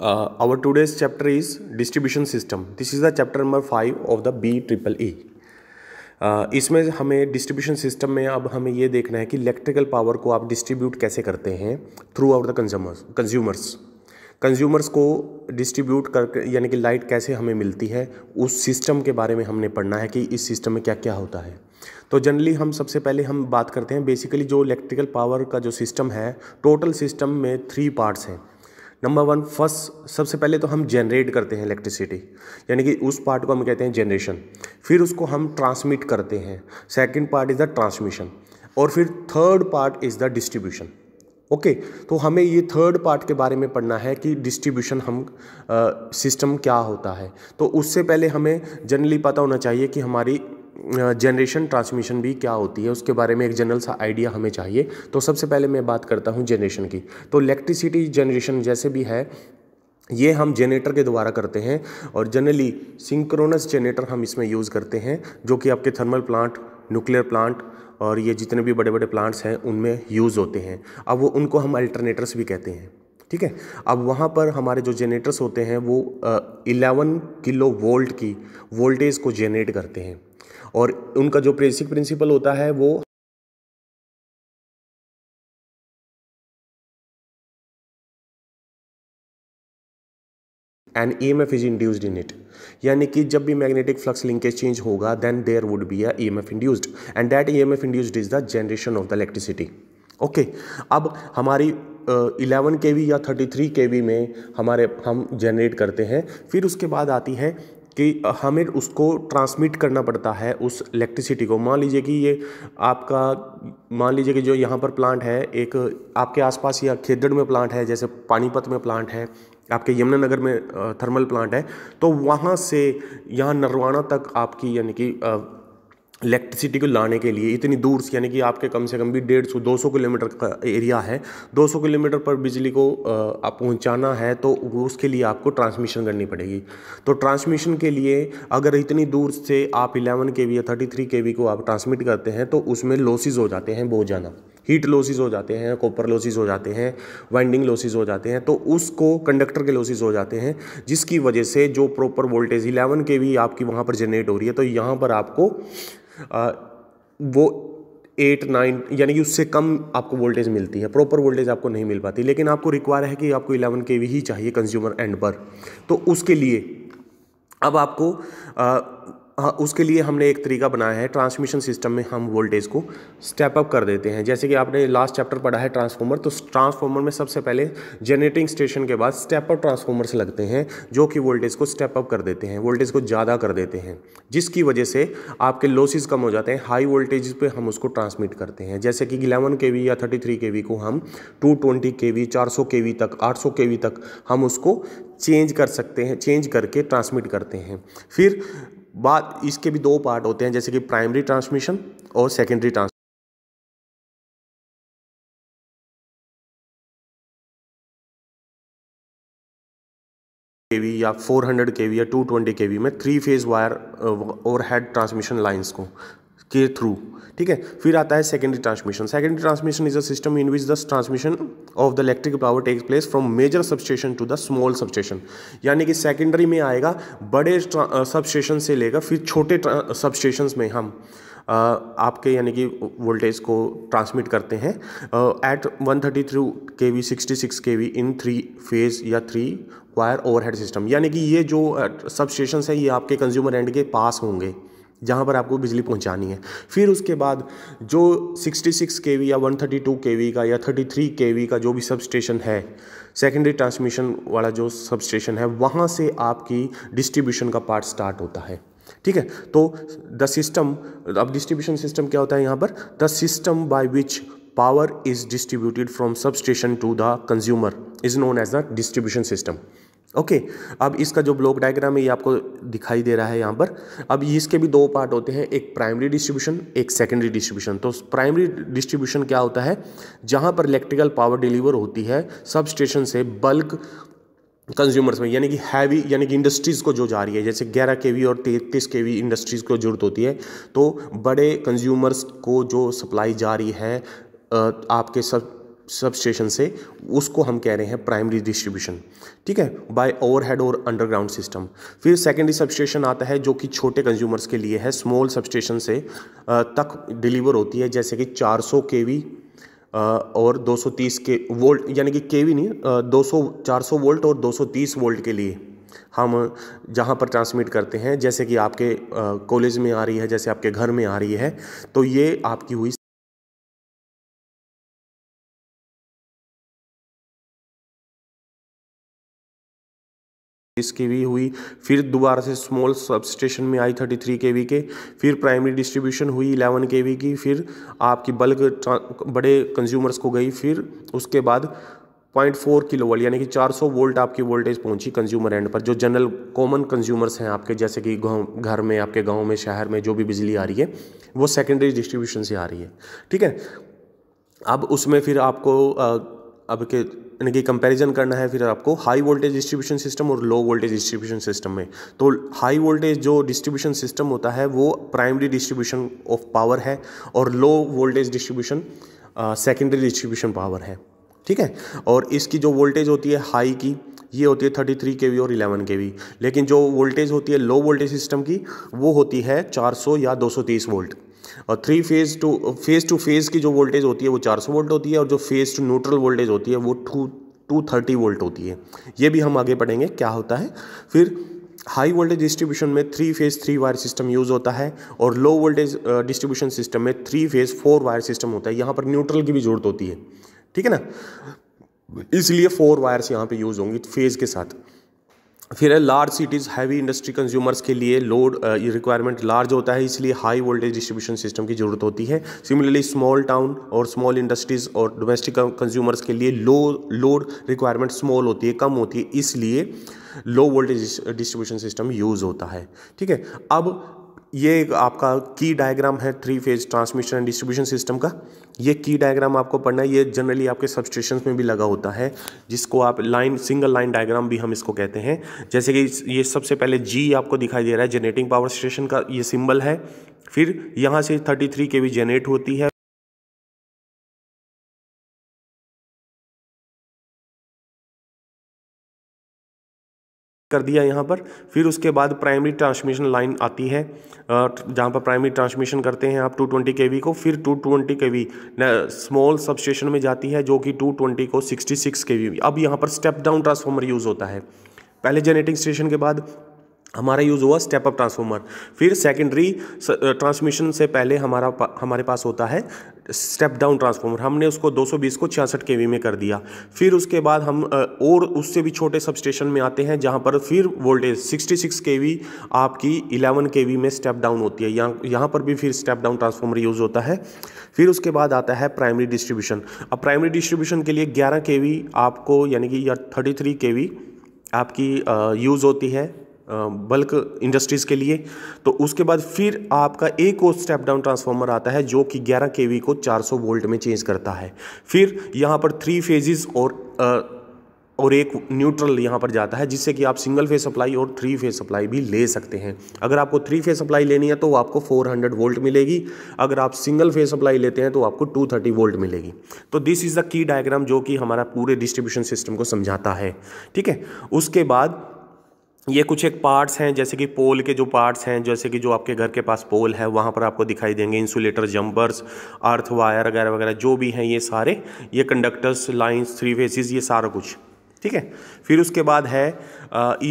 Uh, our today's chapter is distribution system. This is the chapter number five of the B triple E इसमें हमें distribution system में अब हमें ये देखना है कि इलेक्ट्रिकल पावर को आप डिस्ट्रीब्यूट कैसे करते हैं throughout the consumers consumers consumers को डिस्ट्रीब्यूट कर यानी कि लाइट कैसे हमें मिलती है उस सिस्टम के बारे में हमने पढ़ना है कि इस सिस्टम में क्या क्या होता है तो जनरली हम सबसे पहले हम बात करते हैं बेसिकली जो इलेक्ट्रिकल पावर का जो सिस्टम है टोटल सिस्टम में थ्री पार्ट्स हैं नंबर वन फर्स्ट सबसे पहले तो हम जनरेट करते हैं इलेक्ट्रिसिटी यानी कि उस पार्ट को हम कहते हैं जनरेशन फिर उसको हम ट्रांसमिट करते हैं second part is the transmission और फिर third part is the distribution okay तो हमें ये थर्ड पार्ट के बारे में पढ़ना है कि डिस्ट्रीब्यूशन हम सिस्टम क्या होता है तो उससे पहले हमें जनरली पता होना चाहिए कि हमारी जनरेशन ट्रांसमिशन भी क्या होती है उसके बारे में एक जनरल सा आइडिया हमें चाहिए तो सबसे पहले मैं बात करता हूँ जनरेशन की तो इलेक्ट्रिसिटी जनरेशन जैसे भी है ये हम जनरेटर के द्वारा करते हैं और जनरली सिंक्रोनस जनरेटर हम इसमें यूज़ करते हैं जो कि आपके थर्मल प्लांट न्यूक्लियर प्लांट और ये जितने भी बड़े बड़े प्लांट्स हैं उनमें यूज़ होते हैं अब वो उनको हम अल्टरनेटर्स भी कहते हैं ठीक है अब वहाँ पर हमारे जो जनरेटर्स होते हैं वो इलेवन किलो वोल्ट की वोल्टेज को जनरेट करते हैं और उनका जो बेसिक प्रिंसिपल होता है वो and E M F is induced in it यानी कि जब भी मैग्नेटिक फ्लक्स लिंकेज चेंज होगा then there would be E M F induced and that E M F induced is the generation of the electricity okay अब हमारी eleven K V या thirty three K we में हमारे हम generate करते हैं फिर उसके बाद आती है कि हमें उसको ट्रांसमिट करना पड़ता है उस इलेक्ट्रिसिटी को मान लीजिए कि ये आपका मान लीजिए कि जो यहाँ पर प्लांट है एक आपके आसपास या खेदड़ में प्लांट है जैसे पानीपत में प्लांट है आपके यमुनानगर में थर्मल प्लांट है तो वहाँ से यहाँ नरवाना तक आपकी यानी कि इलेक्ट्रिसिटी को लाने के लिए इतनी दूर से यानी कि आपके कम से कम भी डेढ़ सौ दो सौ किलोमीटर का एरिया है दो सौ किलोमीटर पर बिजली को आप पहुंचाना है तो उसके लिए आपको ट्रांसमिशन करनी पड़ेगी तो ट्रांसमिशन के लिए अगर इतनी दूर से आप इलेवन के वी या थर्टी थ्री के वी को आप ट्रांसमिट करते हैं तो उसमें लॉसेज हो जाते हैं बहुत ज़्यादा हीट लॉसेज हो जाते हैं कॉपर लॉसेज हो जाते हैं वाइंडिंग लॉसेज हो जाते हैं तो उसको कंडक्टर के लॉसेज हो जाते हैं जिसकी वजह से जो proper voltage eleven K V आपकी वहाँ पर जनरेट हो रही है तो यहाँ पर आपको वो एट नाइन यानी कि उससे कम आपको वोल्टेज मिलती है प्रॉपर वोल्टेज आपको नहीं मिल पाती लेकिन आपको रिक्वायर है कि आपको इलेवन के ही चाहिए कंज्यूमर एंड पर तो उसके लिए अब आपको हाँ उसके लिए हमने एक तरीका बनाया है ट्रांसमिशन सिस्टम में हम वोल्टेज को स्टेप अप कर देते हैं जैसे कि आपने लास्ट चैप्टर पढ़ा है ट्रांसफॉर्मर तो ट्रांसफॉर्मर में सबसे पहले जनरेटिंग स्टेशन के बाद स्टेप अप ट्रांसफॉर्मर्स लगते हैं जो कि वोल्टेज को स्टेप अप कर देते हैं वोल्टेज को ज़्यादा कर देते हैं जिसकी वजह से आपके लॉसेज कम हो जाते हैं हाई वोल्टेज पर हम उसको ट्रांसमिट करते हैं जैसे कि इलेवन के या थर्टी थ्री को हम टू ट्वेंटी के वी चार सौ के वी तक आठ सौ के वी तक हम उसको चेंज कर सकते हैं चेंज करके ट्रांसमिट करते हैं फिर बात इसके भी दो पार्ट होते हैं जैसे कि प्राइमरी ट्रांसमिशन और सेकेंडरी ट्रांस वी या 400 के वी या 220 केवी में three phase wire overhead transmission lines को के थ्रू ठीक है फिर आता है secondary transmission secondary transmission is a system in which the transmission of the electric power takes place from major substation to the small substation यानी कि secondary में आएगा बड़े सब स्टेशन से लेगा फिर छोटे सब स्टेशन में हम आ, आपके यानी कि वोल्टेज को ट्रांसमिट करते हैं at one thirty three K V sixty six K V in three phase या थ्री वायर ओवरहेड सिस्टम यानी कि ये जो सब स्टेशन है ये आपके कंज्यूमर एंड के पास होंगे जहाँ पर आपको बिजली पहुँचानी है फिर उसके बाद जो 66 के वी या 132 के वी का या 33 के वी का जो भी सब स्टेशन है सेकेंडरी ट्रांसमिशन वाला जो सब स्टेशन है वहाँ से आपकी डिस्ट्रीब्यूशन का पार्ट स्टार्ट होता है ठीक है तो द सिस्टम अब डिस्ट्रीब्यूशन सिस्टम क्या होता है यहाँ पर the system by which power is distributed from substation to the consumer is known as the distribution system okay okay, अब इसका जो ब्लॉक डायग्राम है ये आपको दिखाई दे रहा है यहाँ पर अब इसके भी दो पार्ट होते हैं एक प्राइमरी डिस्ट्रीब्यूशन एक सेकेंडरी डिस्ट्रीब्यूशन तो प्राइमरी डिस्ट्रीब्यूशन क्या होता है जहाँ पर इलेक्ट्रिकल पावर डिलीवर होती है सब स्टेशन से बल्क कंज्यूमर्स में यानी कि हैवी यानी कि इंडस्ट्रीज़ को जो जा रही है जैसे 11 के वी और तैंतीस के वी इंडस्ट्रीज़ को जरूरत होती है तो बड़े कंज्यूमर्स को जो सप्लाई जा रही है आपके सब सब स्टेशन से उसको हम कह रहे हैं प्राइमरी डिस्ट्रीब्यूशन ठीक है बाय ओवरहेड और अंडरग्राउंड सिस्टम फिर सेकेंडरी सब स्टेशन आता है जो कि छोटे कंज्यूमर्स के लिए है स्मॉल सबस्टेशन से तक डिलीवर होती है जैसे कि 400 सौ के वी और 230 के वोल्ट यानी कि के वी नहीं 200 400 वोल्ट और 230 वोल्ट के लिए हम जहाँ पर ट्रांसमिट करते हैं जैसे कि आपके कॉलेज में आ रही है जैसे आपके घर में आ रही है तो ये आपकी हुई तीस के वी हुई फिर दोबारा से स्मॉल सब स्टेशन में आई थर्टी थ्री के वी के फिर प्राइमरी डिस्ट्रीब्यूशन हुई इलेवन के वी की फिर आपकी बल्क बड़े कंज्यूमर्स को गई फिर उसके बाद पॉइंट फोर किलो वोल्ट यानी कि 400 वोल्ट आपकी वोल्टेज पहुंची कंज्यूमर एंड पर जो जनरल कॉमन कंज्यूमर्स हैं आपके जैसे कि घर में आपके गाँव में शहर में जो भी बिजली आ रही है वो सेकेंडरी डिस्ट्रीब्यूशन से आ रही है ठीक है अब उसमें फिर आपको अब के यानी कि कंपैरिजन करना है फिर आपको हाई वोल्टेज डिस्ट्रीब्यूशन सिस्टम और लो वोल्टेज डिस्ट्रीब्यूशन सिस्टम में तो हाई वोल्टेज जो डिस्ट्रीब्यूशन सिस्टम होता है वो प्राइमरी डिस्ट्रीब्यूशन ऑफ पावर है और low voltage distribution secondary distribution power है ठीक है और इसकी जो वोल्टेज होती है हाई की ये होती है थर्टी थ्री के वी और इलेवन के वी लेकिन जो वोल्टेज होती है लो वोल्टेज सिस्टम की वो होती है चार सौ या दो सौ तीस वोल्ट और three phase to phase to phase की जो वोल्टेज होती है वो 400 वोल्ट होती है और जो फेज़ टू न्यूट्रल वोल्टेज होती है वो टू टू थर्टी वोल्ट होती है ये भी हम आगे पढ़ेंगे क्या होता है फिर हाई वोल्टेज डिस्ट्रीब्यूशन में three phase three wire system use होता है और लो वोल्टेज डिस्ट्रीब्यूशन सिस्टम में three phase four wire system होता है यहाँ पर न्यूट्रल की भी ज़रूरत होती है ठीक है ना इसलिए फोर वायर्स यहाँ पे यूज़ होंगी फेज़ के साथ फिर है large cities heavy industry consumers के लिए लोड रिक्वायरमेंट लार्ज होता है इसलिए हाई वोल्टेज डिस्ट्रीब्यूशन सिस्टम की ज़रूरत होती है सिमिलरली स्मॉल टाउन और स्मॉल इंडस्ट्रीज़ और डोमेस्टिक कंज्यूमर्स के लिए लो लोड रिक्वायरमेंट स्मॉल होती है कम होती है इसलिए low voltage distribution system use होता है ठीक है अब ये आपका की डायग्राम है three phase transmission and distribution system का ये की डायग्राम आपको पढ़ना है ये जनरली आपके सब स्टेशन में भी लगा होता है जिसको आप लाइन सिंगल लाइन डायग्राम भी हम इसको कहते हैं जैसे कि ये सबसे पहले जी आपको दिखाई दे रहा है जनरेटिंग पावर स्टेशन का ये सिंबल है फिर यहाँ से 33 के वी जनरेट होती है कर दिया यहाँ पर फिर उसके बाद प्राइमरी ट्रांसमिशन लाइन आती है जहाँ पर प्राइमरी ट्रांसमिशन करते हैं आप 220 ट्वेंटी को फिर 220 ट्वेंटी के स्मॉल सब स्टेशन में जाती है जो कि 220 को 66 के अब यहाँ पर स्टेप डाउन ट्रांसफॉर्मर यूज़ होता है पहले जनरेटिंग स्टेशन के बाद हमारा यूज़ हुआ स्टेप अप ट्रांसफार्मर फिर सेकेंडरी ट्रांसमिशन से पहले हमारा पा, हमारे पास होता है स्टेप डाउन ट्रांसफार्मर हमने उसको 220 को छियासठ के में कर दिया फिर उसके बाद हम और उससे भी छोटे सब स्टेशन में आते हैं जहाँ पर फिर वोल्टेज 66 के आपकी 11 के में स्टेप डाउन होती है यहाँ यहाँ पर भी फिर स्टेप डाउन ट्रांसफार्मर यूज़ होता है फिर उसके बाद आता है प्राइमरी डिस्ट्रीब्यूशन अब प्राइमरी डिस्ट्रीब्यूशन के लिए ग्यारह के आपको यानी कि या थर्टी थ्री आपकी यूज़ होती है बल्क इंडस्ट्रीज़ के लिए तो उसके बाद फिर आपका एक और स्टेप डाउन ट्रांसफार्मर आता है जो कि 11 के को 400 वोल्ट में चेंज करता है फिर यहाँ पर थ्री फेजेस और और एक न्यूट्रल यहाँ पर जाता है जिससे कि आप सिंगल फेज सप्लाई और थ्री फेज सप्लाई भी ले सकते हैं अगर आपको थ्री फेज सप्लाई लेनी है तो आपको 400 वोल्ट मिलेगी अगर आप सिंगल फेज सप्लाई लेते हैं तो आपको 230 वोल्ट मिलेगी तो this is the key diagram जो कि हमारा पूरे डिस्ट्रीब्यूशन सिस्टम को समझाता है ठीक है उसके बाद ये कुछ एक पार्ट्स हैं जैसे कि पोल के जो पार्ट्स हैं जैसे कि जो आपके घर के पास पोल है वहाँ पर आपको दिखाई देंगे इंसुलेटर जंपर्स अर्थ वायर वगैरह वगैरह जो भी हैं ये सारे ये कंडक्टर्स लाइंस थ्री फेसिस ये सारा कुछ ठीक है फिर उसके बाद है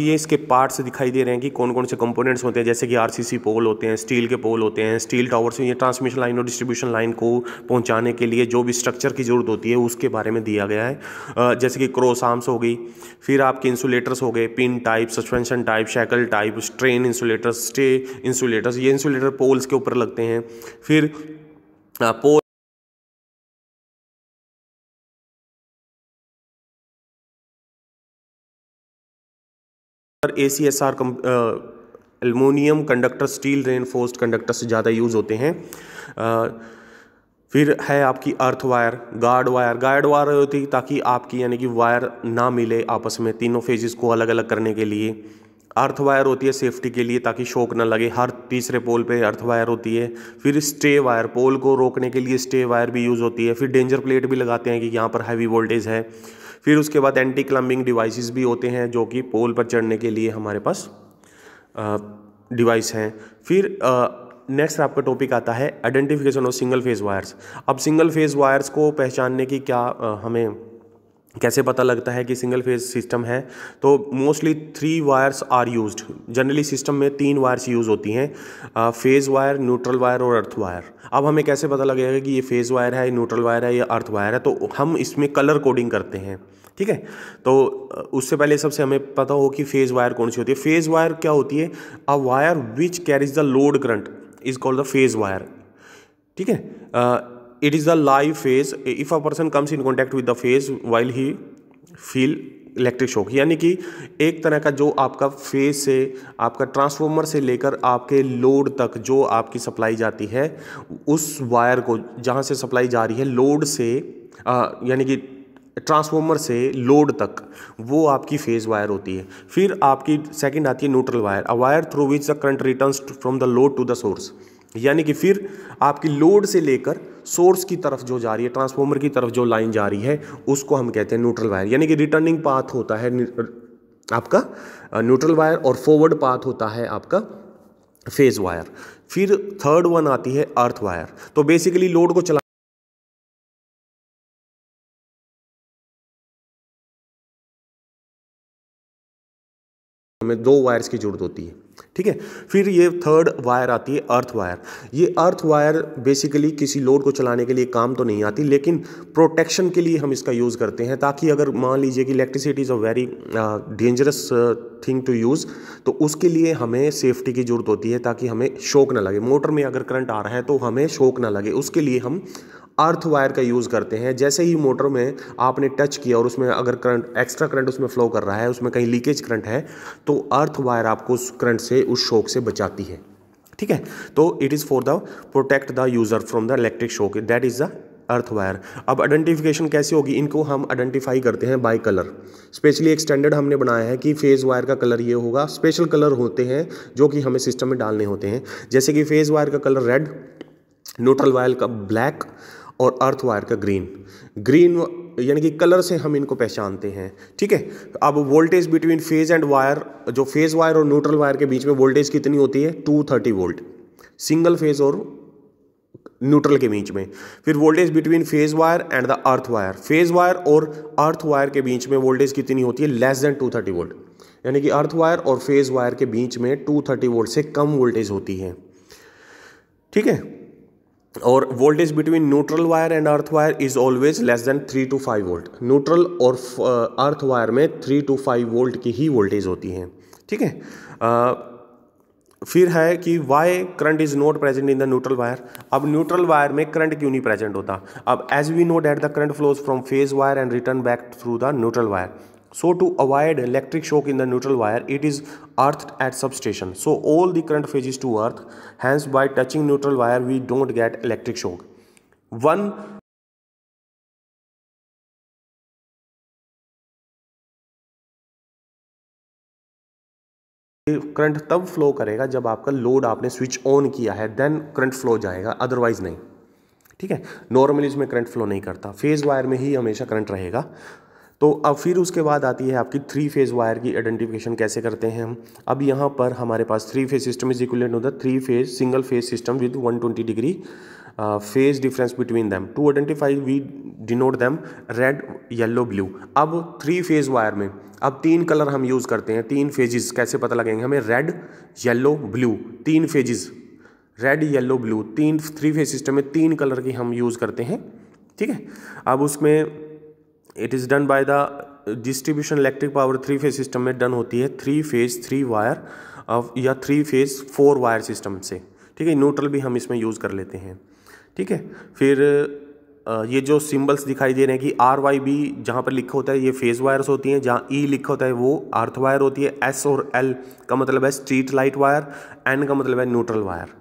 ई के पार्ट्स दिखाई दे रहे हैं कि कौन कौन से कंपोनेंट्स होते हैं जैसे कि आरसीसी पोल होते हैं स्टील के पोल होते हैं स्टील टावर्स या ट्रांसमिशन लाइन और डिस्ट्रीब्यूशन लाइन को पहुंचाने के लिए जो भी स्ट्रक्चर की ज़रूरत होती है उसके बारे में दिया गया है जैसे कि क्रोस आर्म्स हो गई फिर आपके इंसुलेटर्स हो गए pin type suspension type shackle type strain insulators stay insulators ये इंसुलेटर पोल्स के ऊपर लगते हैं फिर pole A C S R aluminium conductor steel reinforced conductor से ज़्यादा यूज़ होते हैं आ, फिर है आपकी earth wire guard wire guard wire होती है ताकि आपकी यानी कि वायर ना मिले आपस में तीनों फेजेस को अलग अलग करने के लिए अर्थ वायर होती है सेफ्टी के लिए ताकि शोक ना लगे हर तीसरे पोल पे अर्थ वायर होती है फिर स्टे वायर पोल को रोकने के लिए स्टे वायर भी यूज़ होती है फिर डेंजर प्लेट भी लगाते हैं कि यहाँ पर हैवी वोल्टेज है फिर उसके बाद एंटी क्लम्बिंग डिवाइसेस भी होते हैं जो कि पोल पर चढ़ने के लिए हमारे पास डिवाइस हैं फिर नेक्स्ट आपका टॉपिक आता है identification of single phase wires अब सिंगल फेज वायर्स को पहचानने की क्या आ, हमें कैसे पता लगता है कि सिंगल फेज सिस्टम है तो mostly three wires are used generally system में तीन वायर्स यूज़ होती हैं फेज़ वायर न्यूट्रल वायर और अर्थ वायर अब हमें कैसे पता लगेगा कि ये फेज़ वायर है न्यूट्रल वायर है या अर्थ वायर है तो हम इसमें कलर कोडिंग करते हैं ठीक है तो उससे पहले सबसे हमें पता हो कि फेज़ वायर कौन सी होती है फेज़ वायर क्या होती है a wire which carries the load current is called the phase wire ठीक है it is the live phase if a person comes in contact with the phase while he feel electric shock यानी कि एक तरह का जो आपका phase से आपका ट्रांसफॉर्मर से लेकर आपके लोड तक जो आपकी सप्लाई जाती है उस वायर को जहाँ से सप्लाई जा रही है लोड से यानी कि ट्रांसफॉर्मर से लोड तक वो आपकी फेज वायर होती है फिर आपकी सेकंड आती है neutral wire a wire through which the current returns from the load to the source यानी कि फिर आपकी लोड से लेकर सोर्स की तरफ जो जा रही है ट्रांसफॉर्मर की तरफ जो लाइन जा रही है उसको हम कहते हैं न्यूट्रल वायर यानी कि रिटर्निंग पाथ होता है आपका न्यूट्रल वायर और फॉरवर्ड पाथ होता है आपका फेज वायर फिर थर्ड वन आती है अर्थ वायर तो बेसिकली लोड को चला में दो वायर्स की जरूरत होती है ठीक है फिर ये थर्ड वायर आती है अर्थ वायर ये अर्थ वायर बेसिकली किसी लोड को चलाने के लिए काम तो नहीं आती लेकिन प्रोटेक्शन के लिए हम इसका यूज़ करते हैं ताकि अगर मान लीजिए कि electricity is a very dangerous thing to use तो उसके लिए हमें सेफ्टी की ज़रूरत होती है ताकि हमें शौक ना लगे मोटर में अगर करंट आ रहा है तो हमें शौक ना लगे उसके लिए हम अर्थ वायर का यूज़ करते हैं जैसे ही मोटर में आपने टच किया और उसमें अगर करंट एक्स्ट्रा करंट उसमें फ्लो कर रहा है उसमें कहीं लीकेज करंट है तो अर्थ वायर आपको उस करंट से उस शौक से बचाती है ठीक है तो it is for the protect the user from the electric shock that is the earth wire अब आइडेंटिफिकेशन कैसे होगी इनको हम आइडेंटिफाई करते हैं बाय कलर स्पेशली एक स्टैंडर्ड हमने बनाया है कि फेज़ वायर का कलर ये होगा स्पेशल कलर होते हैं जो कि हमें सिस्टम में डालने होते हैं जैसे कि फेज़ वायर का कलर रेड न्यूट्रल वायर का ब्लैक और अर्थ वायर का ग्रीन ग्रीन यानी कि कलर से हम इनको पहचानते हैं ठीक है अब voltage between phase and wire जो फेज वायर और न्यूट्रल वायर के बीच में वोल्टेज कितनी होती है 230 वोल्ट सिंगल फेज और न्यूट्रल के बीच में फिर voltage between phase wire and the earth wire phase wire और अर्थ वायर के बीच में वोल्टेज कितनी होती है लेस देन 230 वोल्ट यानी कि अर्थ वायर और फेज वायर के बीच में 230 वोल्ट से कम वोल्टेज होती है ठीक है और voltage between neutral wire and earth wire is always less than three two five volt neutral और अर्थ वायर में थ्री टू फाइव वोल्ट की ही वोल्टेज होती है ठीक है फिर है कि why current is not present in the neutral wire अब न्यूट्रल वायर में करंट क्यों नहीं प्रेजेंट होता अब as we know that the current flows from phase wire and return back through the neutral wire So to avoid electric shock in the neutral wire, it is earthed at substation. So all the current phases to earth. Hence by touching neutral wire, we don't get electric shock. One current तब flow करेगा जब आपका load आपने switch on किया है then current flow जाएगा otherwise नहीं ठीक है नॉर्मली इसमें करंट फ्लो नहीं करता फेज वायर में ही हमेशा करंट रहेगा तो अब फिर उसके बाद आती है आपकी थ्री फेज़ वायर की आइडेंटिफिकेशन कैसे करते हैं हम अब यहाँ पर हमारे पास three phase system is equivalent होता है three phase single phase system with 120 degree phase difference between them to identify we denote them red yellow blue अब थ्री फेज वायर में अब तीन कलर हम यूज़ करते हैं तीन फेजेस कैसे पता लगेंगे हमें रेड येल्लो ब्लू तीन फेजेस रेड येल्लो ब्लू तीन थ्री फेज सिस्टम में तीन कलर की हम यूज़ करते हैं ठीक है अब उसमें it is done by the distribution electric power three phase system में डन होती है थ्री फेज थ्री वायर या three phase four wire system से ठीक है न्यूट्रल भी हम इसमें यूज़ कर लेते हैं ठीक है फिर uh, ये जो सिंबल्स दिखाई दे रहे हैं कि आर वाई बी जहाँ पर लिखा होता है ये फेज़ वायर्स होती हैं जहाँ ई e लिखा होता है वो अर्थ वायर होती है एस और एल का मतलब है स्ट्रीट लाइट वायर एन का मतलब है न्यूट्रल वायर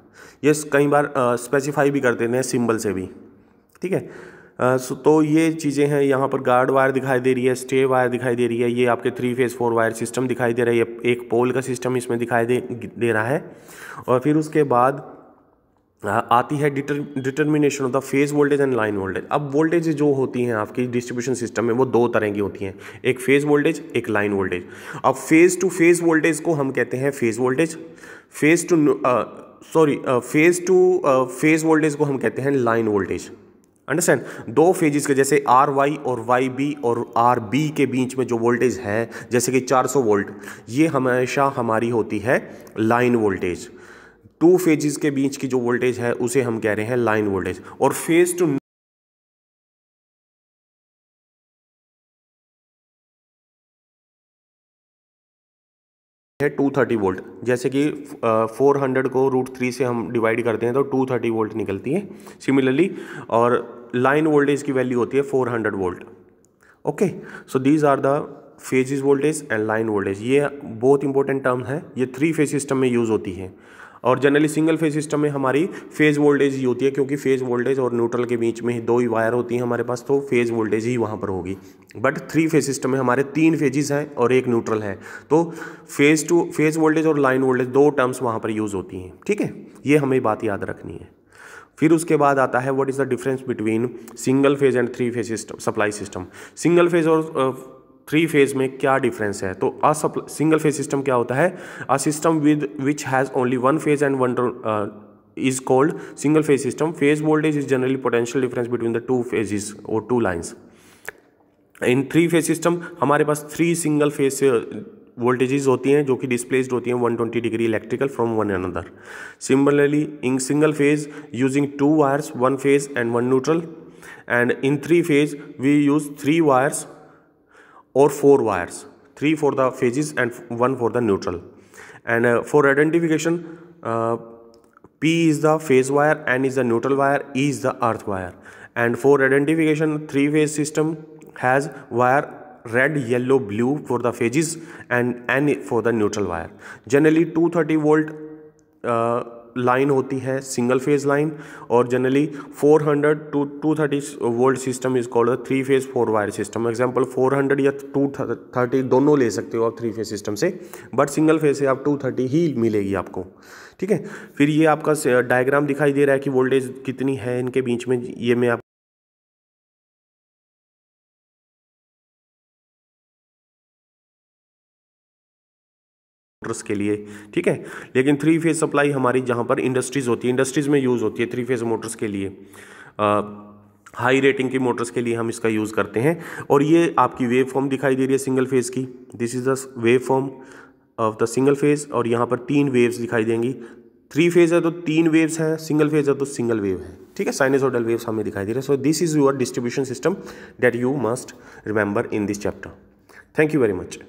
ये कई बार स्पेसिफाई uh, भी कर देते हैं सिंबल से भी ठीक है तो ये चीज़ें हैं यहाँ पर गार्ड वायर दिखाई दे रही है स्टे वायर दिखाई दे रही है ये आपके three phase four wire system दिखाई दे रहा है एक पोल का सिस्टम इसमें दिखाई दे दे रहा है और फिर उसके बाद आती है deter determination of the phase voltage and line voltage अब वोल्टेज जो होती हैं आपकी डिस्ट्रीब्यूशन सिस्टम में वो दो तरह की होती हैं एक फेज वोल्टेज एक लाइन वोल्टेज अब फेज टू फेज वोल्टेज को हम कहते हैं phase voltage phase to sorry phase to phase voltage को हम कहते हैं लाइन वोल्टेज अंडरस्टैंड दो फेजेस के जैसे आर वाई और वाई बी और आर बी के बीच में जो वोल्टेज है जैसे कि 400 वोल्ट ये हमेशा हमारी होती है लाइन वोल्टेज टू फेजेस के बीच की जो वोल्टेज है उसे हम कह रहे हैं लाइन वोल्टेज और फेज टू है 230 वोल्ट जैसे कि 400 को रूट थ्री से हम डिवाइड करते हैं तो 230 वोल्ट निकलती है सिमिलरली और लाइन वोल्टेज की वैल्यू होती है 400 volt okay so these are the phases voltage and line voltage ये बहुत इंपॉर्टेंट टर्म है ये थ्री फेज सिस्टम में यूज़ होती है और जनरली सिंगल फेज सिस्टम में हमारी फेज़ वोल्टेज ही होती है क्योंकि फेज़ वोल्टेज और न्यूट्रल के बीच में दो ही वायर होती हैं हमारे पास तो फेज़ वोल्टेज ही वहाँ पर होगी बट थ्री फेज सिस्टम में हमारे तीन फेजेस हैं और एक न्यूट्रल है तो फेज़ टू फेज़ वोल्टेज और लाइन वोल्टेज दो टर्म्स वहाँ पर यूज़ होती हैं ठीक है ये हमें बात याद रखनी है फिर उसके बाद आता है what is the difference between single phase and three phase system supply system single phase और थ्री फेज में क्या डिफरेंस है तो असप सिंगल फेज सिस्टम क्या होता है a system with which has only one phase and one is called single phase system phase voltage is generally potential difference between the two phases और two lines in three phase system हमारे पास थ्री सिंगल फेज वोल्टेजेस होती हैं जो कि डिस्प्लेस्ड होती हैं 120 degree electrical from one another similarly in single phase using two wires one phase and one neutral and in three phase we use three wires or four wires three for the phases and one for the neutral and uh, for identification uh, P is the phase wire N is the neutral wire E is the earth wire and for identification three phase system has wire red yellow blue for the phases and N for the neutral wire generally 230 volt uh, line होती है single phase line और generally 400 to two thirty volt system is called three phase four wire system example 400 या 230 दोनों ले सकते हो आप three phase system से बट सिंगल फेज से आप 230 ही मिलेगी आपको ठीक है फिर ये आपका डायग्राम दिखाई दे रहा है कि वोल्टेज कितनी है इनके बीच में ये मैं आप मोटर्स के लिए ठीक है लेकिन थ्री फेज सप्लाई हमारी जहाँ पर इंडस्ट्रीज़ होती है इंडस्ट्रीज़ में यूज़ होती है थ्री फेज मोटर्स के लिए आ, हाई रेटिंग की मोटर्स के लिए हम इसका यूज़ करते हैं और ये आपकी वेव फॉर्म दिखाई दे रही है सिंगल फेज़ की this is the wave form of the single phase और यहाँ पर तीन वेव्स दिखाई देंगी थ्री फेज़ है तो तीन वेव्स हैं सिंगल फेज़ है तो सिंगल वेव है ठीक है साइनस ऑडल वेव्स हमें दिखाई दे रहे हैं so this is your distribution system that you must remember in this chapter thank you very much